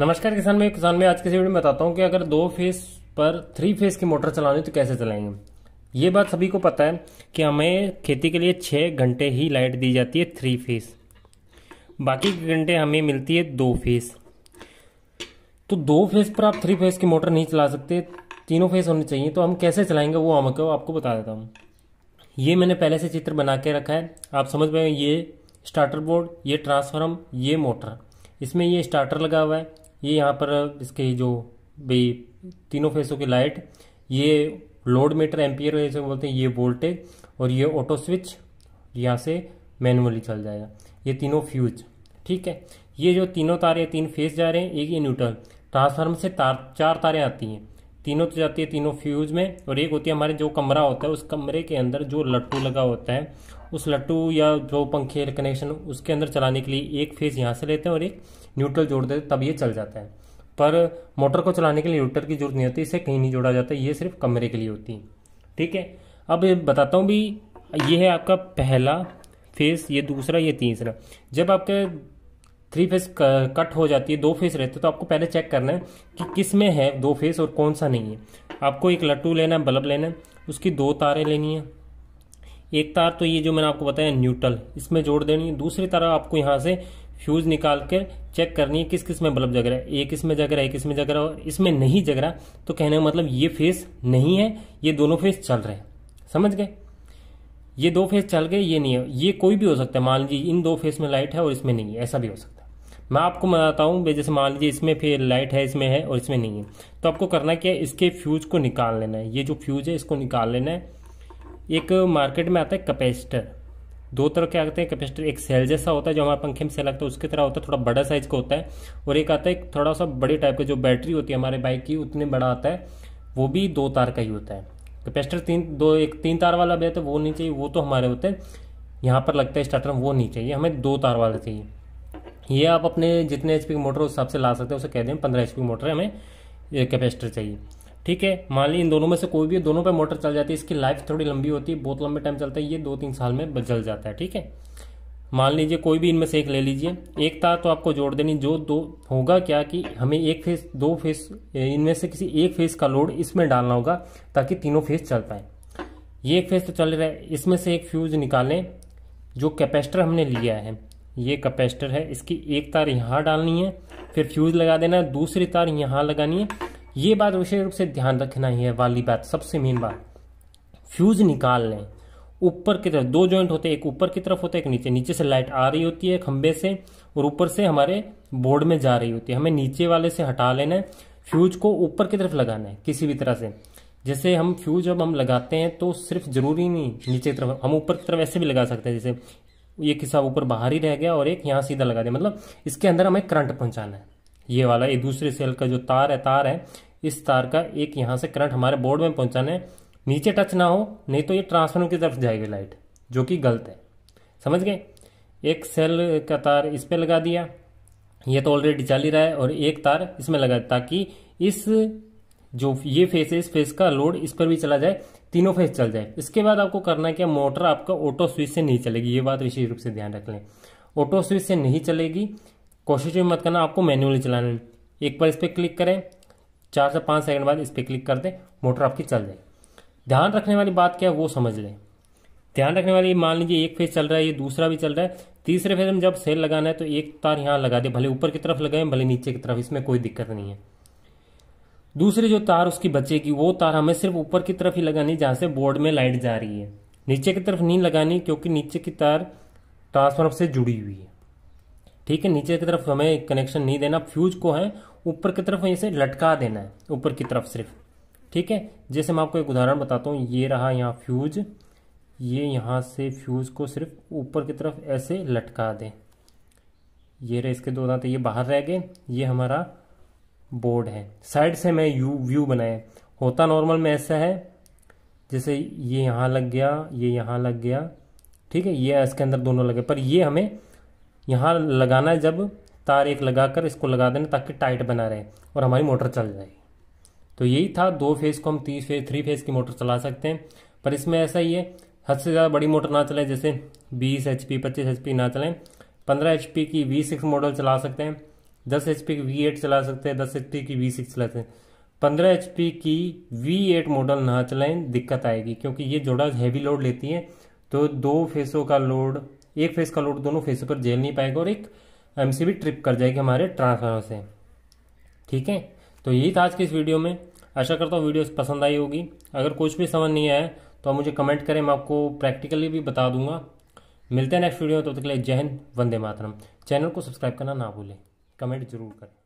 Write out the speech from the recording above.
नमस्कार किसान में किसान में आज के वीडियो में बताता हूँ कि अगर दो फेस पर थ्री फेस की मोटर चलानी तो कैसे चलाएंगे ये बात सभी को पता है कि हमें खेती के लिए छः घंटे ही लाइट दी जाती है थ्री फेस बाकी के घंटे हमें मिलती है दो फेस तो दो फेस पर आप थ्री फेस की मोटर नहीं चला सकते तीनों फेस होने चाहिए तो हम कैसे चलाएंगे वो हमको आपको बता देता हूँ ये मैंने पहले से चित्र बना के रखा है आप समझ पाएंगे ये स्टार्टर बोर्ड ये ट्रांसफार्म ये मोटर इसमें ये स्टार्टर लगा हुआ है ये यहाँ पर इसके जो भाई तीनों फेसों की लाइट ये लोड मीटर एम्पियर जैसे बोलते हैं ये वोल्टेज और ये ऑटो स्विच यहाँ से मैनुअली चल जाएगा ये तीनों फ्यूज ठीक है ये जो तीनों तारे तीन फेस जा रहे हैं एक ही न्यूट्रल ट्रांसफार्मर से तार चार तारें आती हैं तीनों तो जाती है तीनों फ्यूज में और एक होती है हमारे जो कमरा होता है उस कमरे के अंदर जो लट्टू लगा होता है उस लट्टू या जो पंखे कनेक्शन उसके अंदर चलाने के लिए एक फेज यहाँ से लेते हैं और एक न्यूट्रल जोड़ देते तब ये चल जाता है पर मोटर को चलाने के लिए न्यूट्रल की जरूरत नहीं होती इसे कहीं नहीं जोड़ा जाता ये सिर्फ कमरे के लिए होती है ठीक है अब बताता हूँ भी ये है आपका पहला फेस ये दूसरा ये तीसरा जब आपके थ्री फेस कट हो जाती है दो फेस रहते तो आपको पहले चेक करना है कि किस में है दो फेस और कौन सा नहीं है आपको एक लट्टू लेना है बल्ब लेना है उसकी दो तारें लेनी है एक तार तो ये जो मैंने आपको बताया न्यूट्रल इसमें जोड़ देनी है दूसरी तार आपको यहाँ से फ्यूज़ निकाल कर चेक करनी है किस किस में बल्ब जग रहा है एक इसमें जग रहा है एक इसमें जग रहा है और इसमें नहीं जग रहा तो कहने का मतलब ये फेस नहीं है ये दोनों फेस चल रहे हैं समझ गए ये दो फेस चल गए ये नहीं है ये कोई भी हो सकता है मान लीजिए इन दो फेस में लाइट है और इसमें नहीं है ऐसा भी हो सकता है मैं आपको बताता हूँ जैसे मान लीजिए इसमें फिर लाइट है इसमें है और इसमें नहीं है तो आपको करना क्या है इसके फ्यूज को निकाल लेना है ये जो फ्यूज है इसको निकाल लेना है एक मार्केट में आता है कैपेसिटर दो तरह के आते हैं कैपेसिटर एक सेल जैसा होता है जो हमारे पंखे में सेल लगता है उसकी तरह होता है थोड़ा बड़ा साइज का होता है और एक आता है थोड़ा सा बड़े टाइप का जो बैटरी होती है हमारे बाइक की उतने बड़ा आता है वो भी दो तार का ही होता है कैपेसिटर तीन दो एक तीन तार वाला भी है तो वो नहीं चाहिए वो तो हमारे होते हैं यहाँ पर लगता है स्टार्टर वो नहीं चाहिए हमें दो तार वाला चाहिए ये आप अपने जितने एच की मोटर उस हिसाब से ला सकते हैं उसे कह दें पंद्रह एच की मोटर हमें कैपेसिटर चाहिए ठीक है मान ली इन दोनों में से कोई भी दोनों पे मोटर चल जाती है इसकी लाइफ थोड़ी लंबी होती है बहुत लंबे टाइम चलता है ये दो तीन साल में बदल जाता है ठीक है मान लीजिए कोई भी इनमें से एक ले लीजिए एक तार तो आपको जोड़ देनी जो दो होगा क्या कि हमें एक फेस दो फेस इनमें से किसी एक फेस का लोड इसमें डालना होगा ताकि तीनों फेस चल पाए ये एक फेस तो चल रहा है इसमें से एक फ्यूज निकालें जो कैपेसिटर हमने लिया है ये कैपेसिटर है इसकी एक तार यहाँ डालनी है फिर फ्यूज़ लगा देना है दूसरी तार यहाँ लगानी है ये बात विशेष रूप से ध्यान रखना ही है वाली बात सबसे मेन बात फ्यूज़ निकाल लें ऊपर की तरफ दो जॉइंट होते हैं एक ऊपर की तरफ होता है एक नीचे नीचे से लाइट आ रही होती है खंबे से और ऊपर से हमारे बोर्ड में जा रही होती है हमें नीचे वाले से हटा लेना है फ्यूज को ऊपर की तरफ लगाना है किसी भी तरह से जैसे हम फ्यूज जब हम लगाते हैं तो सिर्फ जरूरी नहीं नीचे की तरफ हम ऊपर की तरफ ऐसे भी लगा सकते हैं जैसे एक हिसाब ऊपर बाहर ही रह गया और एक यहाँ सीधा लगा दिया मतलब इसके अंदर हमें करंट पहुँचाना है ये वाला ये दूसरे सेल का जो तार है तार है इस तार का एक यहाँ से करंट हमारे बोर्ड में पहुँचाना है नीचे टच ना हो नहीं तो ये ट्रांसफार्मर की तरफ जाएगी लाइट जो कि गलत है समझ गए एक सेल का तार इस पर लगा दिया ये तो ऑलरेडी चल ही रहा है और एक तार इसमें लगा ताकि इस जो ये फेस है इस फेस का लोड इस पर भी चला जाए तीनों फेज चल जाए इसके बाद आपको करना क्या मोटर आपका ऑटो स्विच से नहीं चलेगी ये बात विशेष रूप से ध्यान रख लें ऑटो स्विच से नहीं चलेगी कोशिश भी मत करना आपको मैनुअली चलाना एक बार इस पर क्लिक करें चार से पाँच सेकंड बाद इस पर क्लिक कर दें मोटर आपकी चल जाए ध्यान रखने वाली बात क्या है वो समझ लें ध्यान रखने वाली मान लीजिए एक फेज चल रहा है ये दूसरा भी चल रहा है तीसरे फेज में जब सेल लगाना है तो एक तार यहाँ लगा दे भले ऊपर की तरफ लगाएं भले नीचे की तरफ इसमें कोई दिक्कत नहीं है दूसरी जो तार उसकी बचेगी वो तार हमें सिर्फ ऊपर की तरफ ही लगानी जहाँ से बोर्ड में लाइट जा रही है नीचे की तरफ नहीं लगानी क्योंकि नीचे की तार ट्रांसफार्मर से जुड़ी हुई है ठीक है नीचे की तरफ हमें कनेक्शन नहीं देना फ्यूज को है ऊपर की तरफ इसे लटका देना है ऊपर की तरफ सिर्फ ठीक है जैसे मैं आपको एक उदाहरण बताता हूँ ये रहा यहाँ फ्यूज ये यहाँ से फ्यूज को सिर्फ ऊपर की तरफ ऐसे लटका दें ये रहे इसके दो दाँत ये बाहर रह गए ये हमारा बोर्ड है साइड से मैं यू व्यू बनाया होता नॉर्मल में ऐसा है जैसे ये यहाँ लग गया ये यहाँ लग गया ठीक है ये इसके अंदर दोनों लगे पर ये हमें यहाँ लगाना है जब तार एक लगाकर इसको लगा देना ताकि टाइट बना रहे और हमारी मोटर चल जाए तो यही था दो फेज़ को हम तीन फेज थ्री फेज़ की मोटर चला सकते हैं पर इसमें ऐसा ही है हद से ज़्यादा बड़ी मोटर ना चलें जैसे बीस एच पी पच्चीस एच पी ना चलें पंद्रह एच पी की वी सिक्स मॉडल चला सकते हैं दस एच की वी एट चला सकते हैं दस एच की वी सिक्स चलाते हैं पंद्रह एच की वी एट मॉडल ना चलाएं दिक्कत आएगी क्योंकि ये जोड़ा हैवी लोड लेती है तो दो फेसों का लोड एक फेस का लोड दोनों फेसों पर झेल नहीं पाएगा और एक एम ट्रिप कर जाएगी हमारे ट्रांसफार्मर से ठीक है तो यही था आज की इस वीडियो में आशा करता हूँ वीडियो पसंद आई होगी अगर कुछ भी समझ नहीं आया तो आप मुझे कमेंट करें मैं आपको प्रैक्टिकली भी बता दूंगा मिलते हैं नेक्स्ट वीडियो में तब तो तक के लिए जय हिंद वंदे मातरम चैनल को सब्सक्राइब करना ना भूलें कमेंट ज़रूर करें